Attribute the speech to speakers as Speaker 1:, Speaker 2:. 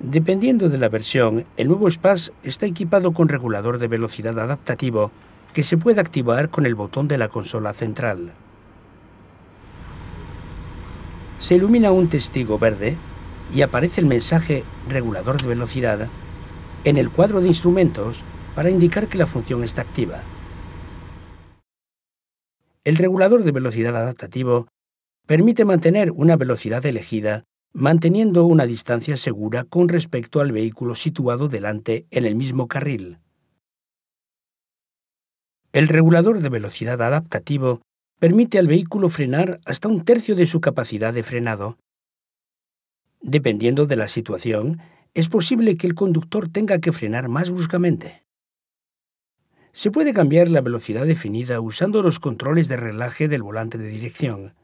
Speaker 1: Dependiendo de la versión, el nuevo SPAS está equipado con regulador de velocidad adaptativo que se puede activar con el botón de la consola central. Se ilumina un testigo verde y aparece el mensaje regulador de velocidad en el cuadro de instrumentos para indicar que la función está activa. El regulador de velocidad adaptativo permite mantener una velocidad elegida manteniendo una distancia segura con respecto al vehículo situado delante en el mismo carril. El regulador de velocidad adaptativo permite al vehículo frenar hasta un tercio de su capacidad de frenado. Dependiendo de la situación, es posible que el conductor tenga que frenar más bruscamente. Se puede cambiar la velocidad definida usando los controles de relaje del volante de dirección.